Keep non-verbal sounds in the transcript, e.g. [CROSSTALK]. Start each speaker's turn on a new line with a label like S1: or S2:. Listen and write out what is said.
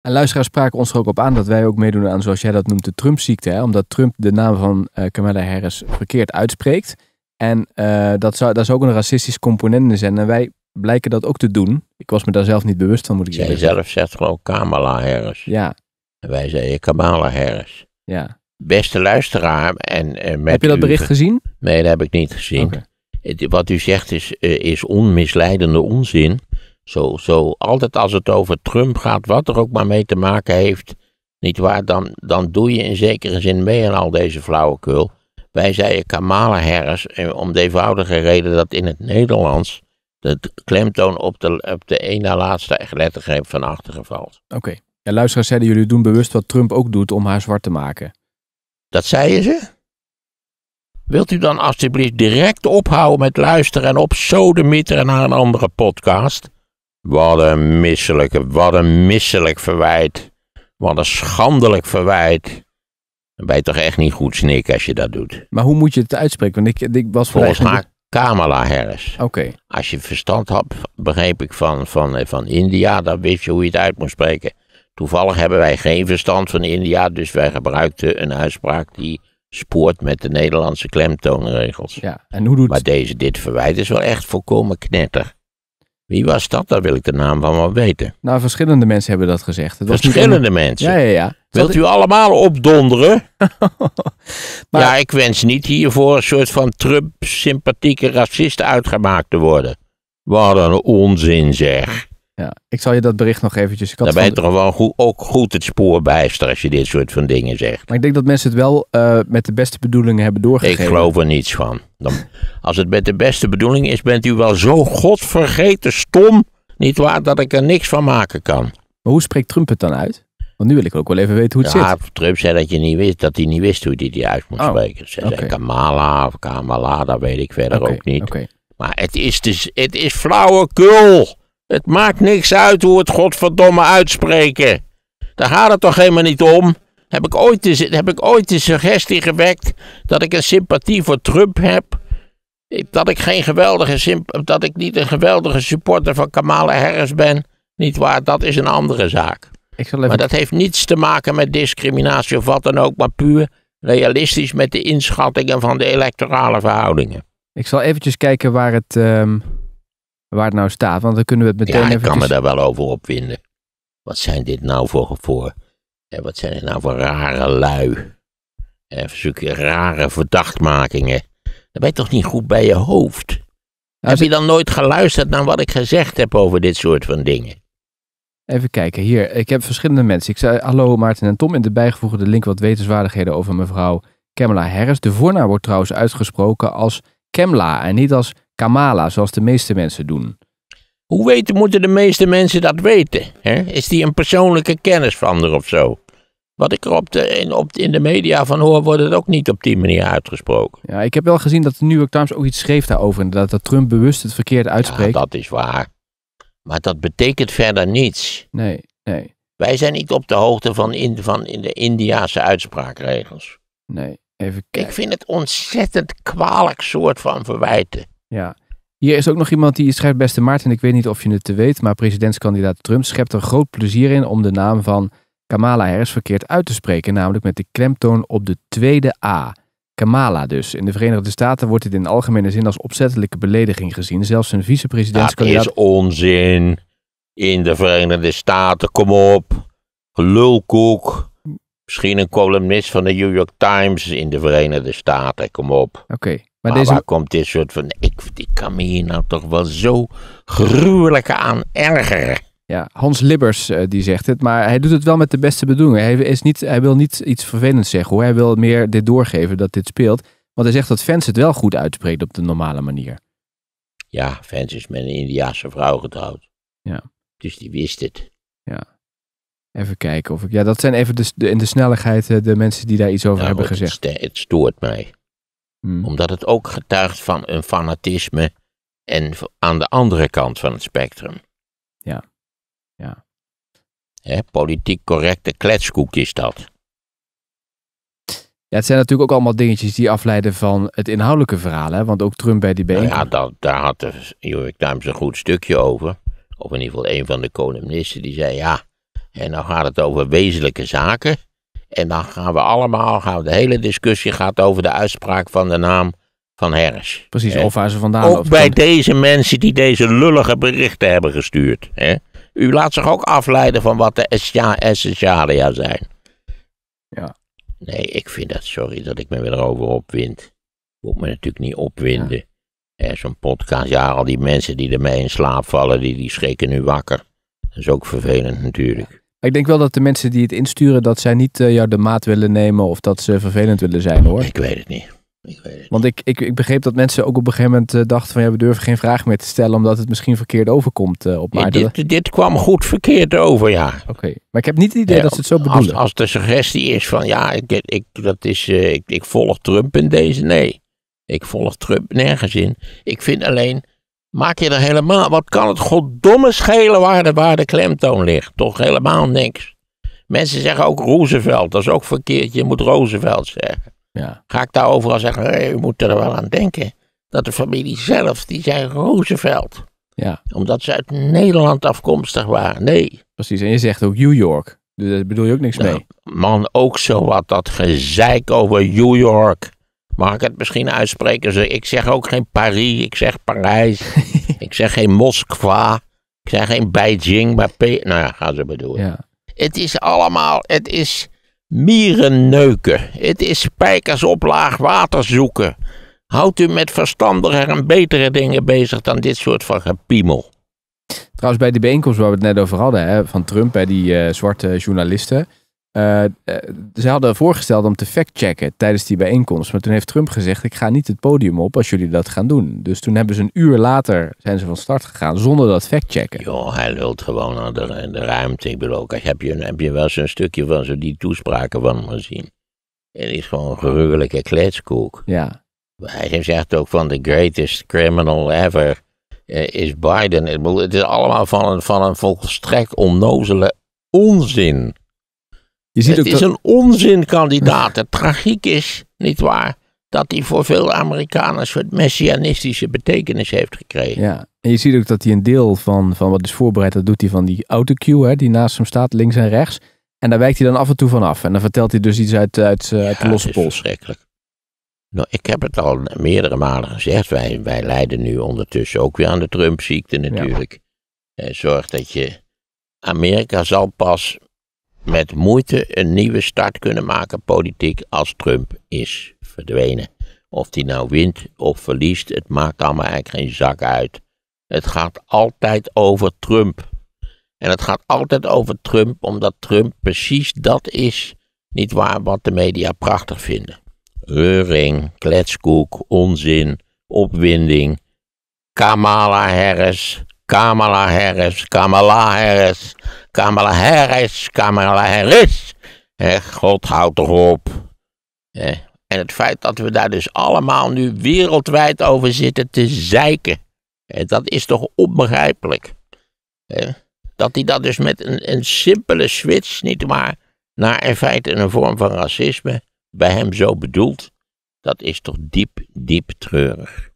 S1: En luisteraars spraken ons er ook op aan dat wij ook meedoen aan, zoals jij dat noemt, de Trump-ziekte. Omdat Trump de naam van eh, Kamala Harris verkeerd uitspreekt. En eh, dat zou, dat zou ook een racistisch component in zijn. En wij blijken dat ook te doen. Ik was me daar zelf niet bewust van, moet ik zeggen. Jij
S2: zelf zegt gewoon Kamala Harris. Ja. En wij zeiden Kamala Harris. Ja. Beste luisteraar. En, en eh, met heb je dat bericht gezien? Nee, dat heb ik niet gezien. wat u zegt is, is onmisleidende onzin. Zo, zo, altijd als het over Trump gaat, wat er ook maar mee te maken heeft, niet waar, dan, dan doe je in zekere zin mee aan al deze flauwekul. Wij zeiden Kamala Harris, eh, om de eenvoudige reden dat in het Nederlands de klemtoon op de, op de een na laatste lettergreep van achteren valt.
S1: Oké. Okay. Ja, luisteraars zeiden jullie doen bewust wat Trump ook doet om haar zwart te maken. Dat zeiden ze?
S2: Wilt u dan alstublieft direct ophouden met luisteren en op sodemieter naar een andere podcast? Wat een misselijke, wat een misselijk verwijt. Wat een schandelijk verwijt. Dan ben je toch echt niet goed snikken als je dat doet.
S1: Maar hoe moet je het uitspreken? Want ik, ik was volgens mij
S2: Kamala Harris. Oké. Als je verstand had, begreep ik van, van, van India, dan wist je hoe je het uit moest spreken. Toevallig hebben wij geen verstand van India, dus wij gebruikten een uitspraak die spoort met de Nederlandse klemtoonregels. Ja, en hoe doet... Maar deze, dit verwijt is wel echt volkomen knetter. Wie was dat? Daar wil ik de naam van wel weten. Nou, verschillende mensen hebben dat gezegd. verschillende mensen? Ja, ja, ja. Wilt u allemaal opdonderen? [LAUGHS] maar... Ja, ik wens niet hiervoor een soort van Trump-sympathieke racist uitgemaakt te worden. Wat een onzin zeg.
S1: Ja, ik zal je dat bericht nog eventjes... Ik had Daar ben je toch
S2: wel goed, ook goed het spoor bijster als je dit soort van dingen zegt.
S1: Maar ik denk dat mensen het wel eh, met de beste bedoelingen
S2: hebben doorgegeven. Ik geloof er niets van. Dan, [LAUGHS] als het met de beste bedoeling is, bent u wel zo godvergeten stom, niet waar, dat ik er niks van maken kan. Maar hoe spreekt Trump het dan uit? Want nu wil ik ook wel even weten hoe het ja, zit. Trump zei dat, je niet wist, dat hij niet wist hoe hij die uit moest oh, spreken. Ze okay. zei Kamala of Kamala, dat weet ik verder ook niet. Maar het is, dus, het is flauwekul. Het maakt niks uit hoe het godverdomme uitspreken. Daar gaat het toch helemaal niet om? Heb ik ooit de, heb ik ooit de suggestie gewekt dat ik een sympathie voor Trump heb? Dat ik, geen geweldige dat ik niet een geweldige supporter van Kamala Harris ben? Niet waar, dat is een andere zaak. Ik zal even... Maar dat heeft niets te maken met discriminatie of wat dan ook, maar puur realistisch met de inschattingen van de electorale verhoudingen.
S1: Ik zal eventjes kijken waar het. Ehm, waar het nou staat. Want dan kunnen we het meteen ja, ik kan me daar
S2: wel over opwinden. Wat zijn dit nou voor... voor en wat zijn dit nou voor rare lui? En zulke rare verdachtmakingen. Dan ben je toch niet goed bij je hoofd? Nou, heb je dan nooit geluisterd naar wat ik gezegd heb over dit soort van dingen?
S1: Even kijken, hier. Ik heb verschillende mensen. Ik zei, hallo Maarten en Tom, in de bijgevoegde link wat wetenswaardigheden over mevrouw Kemla Harris. De voornaam wordt trouwens uitgesproken als Kemla en niet als Kamala, zoals de meeste mensen
S2: doen. Hoe weten moeten de meeste mensen dat weten? Hè? Is die een persoonlijke kennis van er of zo? Wat ik er op de, in, op, in de media van hoor, wordt het ook niet op die manier uitgesproken.
S1: Ja, ik heb wel gezien dat de New York Times ook iets schreef daarover. Dat, dat Trump bewust het verkeerd uitspreekt.
S2: dat is waar. Maar dat betekent verder niets. Nee, nee. Wij zijn niet op de hoogte van, in, van in de Indiaanse uitspraakregels. Nee, even kijken. Ik vind het ontzettend kwalijk soort van verwijten. Ja. Hier is ook nog iemand die
S1: schrijft, beste Maarten, ik weet niet of je het te weet, maar presidentskandidaat Trump schept er groot plezier in om de naam van Kamala Harris verkeerd uit te spreken, namelijk met de klemtoon op de tweede A. Kamala dus. In de Verenigde Staten wordt dit in algemene zin als opzettelijke belediging gezien. Zelfs een vicepresidentskandidaat... Dat is
S2: onzin. In de Verenigde Staten, kom op. Lulkoek. Misschien een columnist van de New York Times in de Verenigde Staten, kom op. Oké. Maar, deze... waar komt dit soort van. Ik, ik kan me hier nou toch wel zo gruwelijk aan ergeren. Ja,
S1: Hans Libbers eh, die zegt het, maar hij doet het wel met de beste bedoelingen. Hij, is niet, hij wil niet iets vervelends zeggen hoor. Hij wil meer dit doorgeven dat dit speelt. Want hij zegt dat fans het wel goed uitspreekt op de normale manier.
S2: Ja, fans is met een Indiaanse vrouw getrouwd. Ja. Dus die wist het. Ja. Even
S1: kijken of ik. Ja, dat zijn even de, in de snelligheid eh, de mensen die daar iets over nou, hebben gezegd.
S2: het stoort mij. Hmm. Omdat het ook getuigt van een fanatisme en aan de andere kant van het spectrum. Ja, ja. politiek correcte kletskoek is dat.
S1: Ja, het zijn natuurlijk ook allemaal dingetjes die afleiden van het inhoudelijke verhaal. Hè? Want ook Trump bij die BNP. Nou
S2: ja, daar had de New York Times een goed stukje over. Of in ieder geval een van de columnisten die zei, ja, en nou gaat het over wezenlijke zaken. En dan gaan we allemaal, gaan de hele discussie gaat over de uitspraak van de naam van Harris. Precies, of waar ze vandaan Ook bij deze mensen die deze lullige berichten hebben gestuurd. Hè? U laat zich ook afleiden van wat de essentialia zijn. Ja. Nee, ik vind dat, sorry dat ik me weer erover opwind. Moet me natuurlijk niet opwinden. Ja. Zo'n podcast, ja, al die mensen die ermee in slaap vallen, die, die schrikken nu wakker. Dat is ook vervelend natuurlijk.
S1: Ik denk wel dat de mensen die het insturen, dat zij niet eh, jou de maat willen nemen of dat ze vervelend willen zijn hoor. Ik weet het niet. Ik weet het Want ik, ik, ik begreep dat mensen ook op een gegeven moment eh, dachten van ja, we durven geen vraag meer te stellen omdat het misschien verkeerd overkomt eh, op Maarten. dit, dit kwam goed
S2: verkeerd over, ja. Oké, maar ik heb niet het idee dat ze het zo bedoelen. Als, als de suggestie is van ja, ik, ik, dat is, ik, ik volg Trump in deze, nee. Ik volg Trump nergens in. Ik vind alleen Maak je er helemaal, wat kan het goddomme schelen waar de, waar de klemtoon ligt? Toch helemaal niks. Mensen zeggen ook Roosevelt, dat is ook verkeerd, je moet Roosevelt zeggen. Ja. Ga ik daar overal zeggen, hey, u moet er wel aan denken. Dat de familie zelf, die zijn Roosevelt. Ja. Omdat ze uit Nederland afkomstig waren, nee. Precies, en je zegt ook New York, dus daar bedoel je ook niks nou, mee. Man, ook zo wat, dat gezeik over New York. Mag ik het misschien uitspreken? Ik zeg ook geen Paris, ik zeg Parijs. [LAUGHS] ik zeg geen Moskva. Ik zeg geen Beijing, maar Nou ja, gaan ze bedoelen. Ja. Het is allemaal, het is mierenneuken. Het is spijkers op laag water zoeken. Houdt u met verstandiger en betere dingen bezig dan dit soort van gepiemel.
S1: Trouwens, bij die bijeenkomst waar we het net over hadden, hè, van Trump bij die eh, zwarte journalisten. Eh, eh, ze hadden voorgesteld om te factchecken tijdens die bijeenkomst. Maar toen heeft Trump gezegd: Ik ga niet het podium op als jullie dat gaan doen. Dus toen hebben ze een uur later zijn ze van start
S2: gegaan zonder dat factchecken. Joh, hij lult gewoon aan de, de ruimte. Ik bedoel, ook, heb, je, heb je wel zo'n stukje van zo die toespraken van hem gezien? Het is gewoon een gruwelijke kletskoek. Ja. Hij zegt ook van: The greatest criminal ever eh, is Biden. Het is allemaal van een, van een volstrekt onnozele onzin. Je ziet het ook is dat... een onzinkandidaat. Het tragiek is, niet waar, dat hij voor veel Amerikanen een soort messianistische betekenis heeft gekregen.
S1: Ja, en je ziet ook dat hij een deel van, van wat is voorbereid, dat doet hij van die autocue, hè, die naast hem staat, links en rechts. En daar wijkt hij dan af en toe van af. En dan vertelt hij dus iets uit, uit, eh, uit de losse pols. verschrikkelijk.
S2: Nou, ik heb het al meerdere malen gezegd. Wij, wij lijden nu ondertussen ook weer aan de Trump-ziekte natuurlijk. Ja. Eh, zorg dat je... Amerika zal pas met moeite een nieuwe start kunnen maken politiek als Trump is verdwenen. Of hij nou wint of verliest, het maakt allemaal eigenlijk geen zak uit. Het gaat altijd over Trump. En het gaat altijd over Trump, omdat Trump precies dat is, niet waar, wat de media prachtig vinden. Reuring, kletskoek, onzin, opwinding. Kamala Harris, Kamala Harris, Kamala Harris. Kamala Harris, Kamala Harris. He, God houdt erop. He, en het feit dat we daar dus allemaal nu wereldwijd over zitten te zeiken. dat is toch onbegrijpelijk. dat hij dat dus met een, een simpele switch, maar naar in feite een vorm van racisme bij hem zo bedoelt. Dat is toch diep, diep treurig.